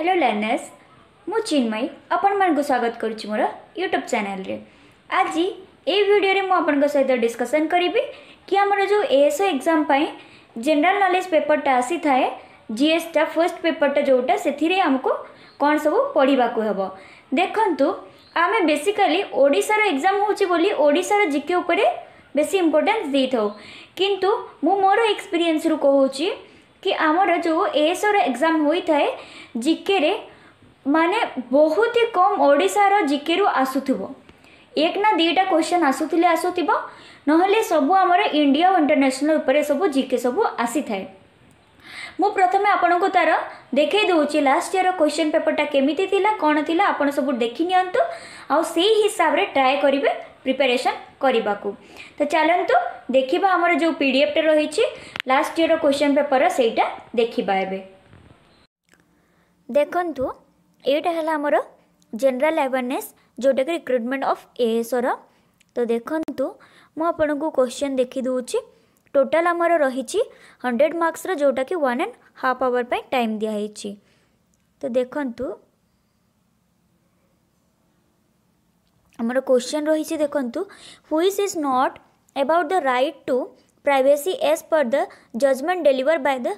hello learners मुझमय आपण मान स्वागत करोर यूट्यूब चैनल रे आज ये भिडियो मुझे सहित डिस्कसन करी कि आम जो SO exam exam general knowledge paper टा आसी थाए जीएसटा फर्स्ट पेपर टा जोटा से आमको कौन सब पढ़ाक हम देखु आम बेसिकाली ओडार एग्जाम होशार जिके उपरे बेस इंपोर्टा दे था कि मोर एक्सपीरियंस रु कहूँ କି ଆମର ଯେଉଁ ଏଏସ୍ଓର ଏକ୍ଜାମ୍ ହୋଇଥାଏ ଜିକେରେ ମାନେ ବହୁତ ହି କମ୍ ଓଡ଼ିଶାର ଜିକେରୁ ଆସୁଥିବ ଏକ ନା ଦୁଇଟା କ୍ୱେଶ୍ଚନ୍ ଆସୁଥିଲେ ଆସୁଥିବ ନହେଲେ ସବୁ ଆମର ଇଣ୍ଡିଆ ଓ ଇଣ୍ଟରନ୍ୟାସନାଲ୍ ଉପରେ ସବୁ ଜିକେ ସବୁ ଆସିଥାଏ ମୁଁ ପ୍ରଥମେ ଆପଣଙ୍କୁ ତା'ର ଦେଖାଇ ଦେଉଛି ଲାଷ୍ଟ ଇୟର କ୍ୱେଶ୍ଚନ୍ ପେପର୍ଟା କେମିତି ଥିଲା କ'ଣ ଥିଲା ଆପଣ ସବୁ ଦେଖି ନିଅନ୍ତୁ ଆଉ ସେଇ ହିସାବରେ ଟ୍ରାଏ କରିବେ ପ୍ରିପାରେସନ୍ କରିବାକୁ ତ ଚାଲନ୍ତୁ ଦେଖିବା ଆମର ଯେଉଁ ପି ଡି ଏଫ୍ଟା ରହିଛି ଲାଷ୍ଟ ଇୟର୍ର କ୍ୱେଶ୍ଚନ୍ ପେପର୍ର ସେଇଟା ଦେଖିବା ଏବେ ଦେଖନ୍ତୁ ଏଇଟା ହେଲା ଆମର ଜେନେରାଲ୍ ଆୱାରନେସ୍ ଯେଉଁଟାକି ରିକ୍ରୁଟମେଣ୍ଟ ଅଫ୍ ଏଏସ୍ର ତ ଦେଖନ୍ତୁ ମୁଁ ଆପଣଙ୍କୁ କ୍ୱେଶ୍ଚନ୍ ଦେଖିଦେଉଛି ଟୋଟାଲ୍ ଆମର ରହିଛି ହଣ୍ଡ୍ରେଡ଼ ମାର୍କସର ଯେଉଁଟାକି ୱାନ୍ ଆଣ୍ଡ ହାଫ୍ ଆୱାର୍ ପାଇଁ ଟାଇମ୍ ଦିଆହେଇଛି ତ ଦେଖନ୍ତୁ ଆମର କୋଶ୍ଚିନ୍ ରହିଛି ଦେଖନ୍ତୁ which is not about the right to privacy as per the judgment delivered by the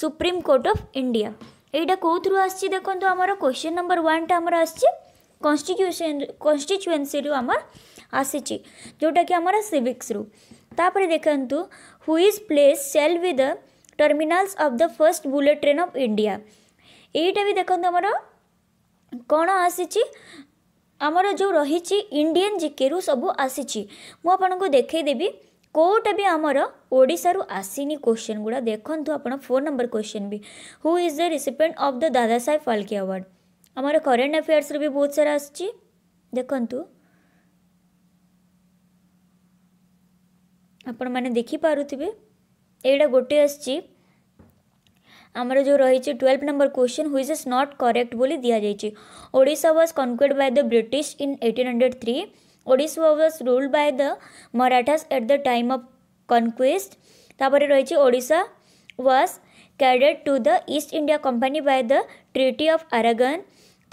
supreme court of India ଏଇଟା କେଉଁଥିରୁ ଆସିଛି ଦେଖନ୍ତୁ ଆମର କୋଶ୍ଚିନ୍ ନମ୍ବର ୱାନ୍ଟା ଆମର ଆସିଛି କନଷ୍ଟିଚ୍ୟୁସନ୍ କନଷ୍ଟିଚ୍ୟୁଏନ୍ସିରୁ ଆମର ଆସିଛି ଯେଉଁଟାକି ଆମର ସିଭିକ୍ସରୁ ତାପରେ ଦେଖନ୍ତୁ which place sell with the terminals of the first bullet train of India ଏଇଟା ବି ଦେଖନ୍ତୁ ଆମର କ'ଣ ଆସିଛି ଆମର ଯେଉଁ ରହିଛି ଇଣ୍ଡିଆନ୍ ଜିକେରୁ ସବୁ ଆସିଛି ମୁଁ ଆପଣଙ୍କୁ ଦେଖେଇଦେବି କେଉଁଟା ବି ଆମର ଓଡ଼ିଶାରୁ ଆସିନି କୋଶ୍ଚିନ୍ ଗୁଡ଼ା ଦେଖନ୍ତୁ ଆପଣ ଫୋନ୍ ନମ୍ବର କୋଶ୍ଚିନ୍ ବି who is the recipient of the Dada Saheb Phalke award ଆମର କରେଣ୍ଟ ଆଫେୟାର୍ସରେ ବି ବହୁତ ସାରା ଆସିଛି ଦେଖନ୍ତୁ ଆପଣମାନେ ଦେଖିପାରୁଥିବେ ଏଇଟା ଗୋଟେ ଆସିଛି ଆମର ଯେଉଁ ରହିଛି twelve number question which is not correct ବୋଲି ଦିଆଯାଇଛି Odisha was conquered by the British in eighteen hundred three Odisha was ruled by the Marathas at the time of conquest ତାପରେ ରହିଛି Odisha was ceded to the East India company by the treaty of Aragon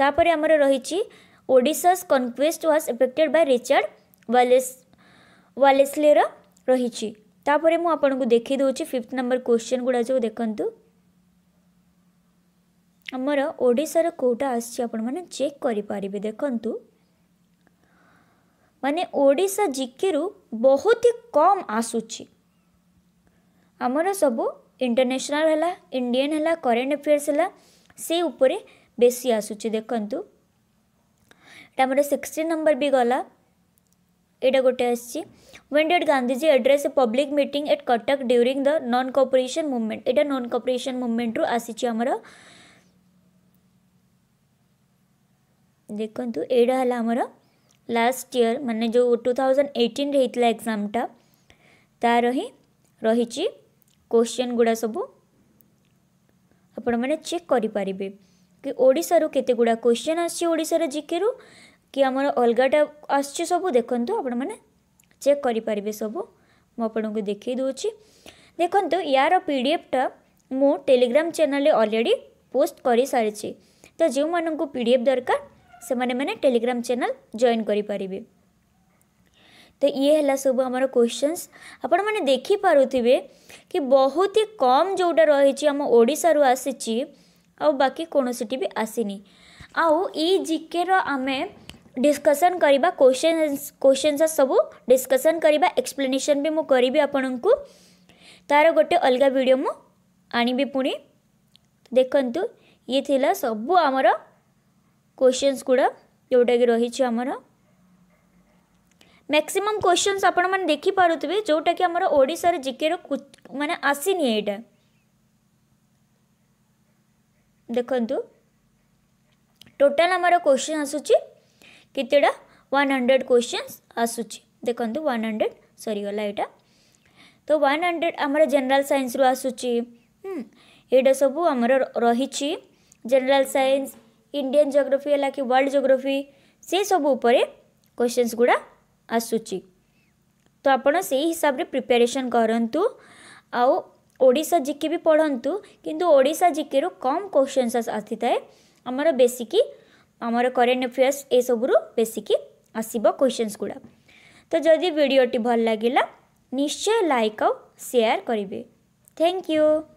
ତାପରେ ଆମର ରହିଛି Odisha's conquest was effected by Richard Wellesley ୱାଲେସ୍ଲେର ରହିଛି ତାପରେ ମୁଁ ଆପଣଙ୍କୁ ଦେଖାଇ ଦେଉଛି ଫିଫ୍ଥ ନମ୍ବର କ୍ୱେଶ୍ଚନ୍ ଗୁଡ଼ା ଯେଉଁ ଦେଖନ୍ତୁ ଆମର ଓଡ଼ିଶାର କେଉଁଟା ଆସିଛି ଆପଣମାନେ ଚେକ୍ କରିପାରିବେ ଦେଖନ୍ତୁ ମାନେ ଓଡ଼ିଶା ଜିକେରୁ ବହୁତ ହି କମ୍ ଆସୁଛି ଆମର ସବୁ ଇଣ୍ଟରନ୍ୟାସନାଲ୍ ହେଲା ଇଣ୍ଡିଆନ୍ ହେଲା କରେଣ୍ଟ ଆଫେୟାର୍ସ ହେଲା ସେ ଉପରେ ବେଶୀ ଆସୁଛି ଦେଖନ୍ତୁ ଏଇଟା ଆମର ସିକ୍ସଟିନ୍ ନମ୍ବର ବି ଗଲା ଏଇଟା ଗୋଟେ ଆସିଛି when did Gandhiji address a public meeting at Cuttack during the non cooperation movement ଏଇଟା ନନ୍ କପରେସନ୍ ମୁଭମେଣ୍ଟରୁ ଆସିଛି ଆମର देखु यहाँ है लास्ट इयर मानने जो टू थाउजेंड एट्टन एक्जामटा तार ही रही क्वेश्चन गुड़ा सब आपने चेक करें कि ओडार के क्वेश्चन आसार जिके रु कि आम अलग आसू देखु आपने चेक करें सब मुझे देख दूँ देखु यार पी डी एफ्टा मु टेलीग्राम चेल अलरेडी पोस्ट कर सारी तो जो मानक पी डी एफ दरकार ସେମାନେ ମାନେ ଟେଲିଗ୍ରାମ ଚ୍ୟାନେଲ୍ ଜଏନ୍ କରିପାରିବେ ତ ଇଏ ହେଲା ସବୁ ଆମର କ୍ୱେଶ୍ଚନ୍ସ ଆପଣମାନେ ଦେଖିପାରୁଥିବେ କି ବହୁତ ହି କମ୍ ଯେଉଁଟା ରହିଛି ଆମ ଓଡ଼ିଶାରୁ ଆସିଛି ଆଉ ବାକି କୌଣସିଟି ବି ଆସିନି ଆଉ ଇ ଜିକେର ଆମେ ଡିସ୍କସନ୍ କରିବା କ୍ୱେଶ୍ଚନ୍ସ କ୍ୱେଶ୍ଚନ୍ସ ସବୁ ଡିସ୍କସନ୍ କରିବା ଏକ୍ସପ୍ଲେନେସନ୍ ବି ମୁଁ କରିବି ଆପଣଙ୍କୁ ତା'ର ଗୋଟେ ଅଲଗା ଭିଡ଼ିଓ ମୁଁ ଆଣିବି ପୁଣି ଦେଖନ୍ତୁ ଇଏ ଥିଲା ସବୁ ଆମର क्वेश्चंस गुड़ा जोटा कि रही आमर मैक्सीम क्वेश्चन आपण देखिपे जोटा कि आमर ओडार जिके मैंने आसनी यहाँ ଦେଖନ୍ତୁ ଟୋଟାଲ ଆମର କ୍ୱେଶ୍ଚନ୍ ଆସୁଛି କେତେଟା ୱାନ୍ ହଣ୍ଡ୍ରେଡ଼ କ୍ୱେଶ୍ଚନ୍ସ ଆସୁଛି ଦେଖନ୍ତୁ ୱାନ୍ ହଣ୍ଡ୍ରେଡ଼ ସରିଗଲା ଏଇଟା ତ ୱାନ୍ ହଣ୍ଡ୍ରେଡ଼ ଆମର ଜେନେରାଲ ସାଇନ୍ସରୁ ଆସୁଛି ଏଇଟା ସବୁ ଆମର ରହିଛି ଜେନେରାଲ ସାଇନ୍ସ इंडियान जोग्राफी है कि वर्ल्ड जोग्राफी से सबूत क्वेश्चन गुड़ा आसुची तो आप हिसाब से प्रिपेरेसन करतु आशा जिके भी पढ़ु किशा जिके रु कम क्वेश्चन आसी थाए आम बेसिक आमर करेन्ट अफेयर्स ये सबुरु बेसिक आसब क्वेश्चन गुड़ा तो जदि भिडटी भल लगे निश्चय लाइक आयार करें थैंक यू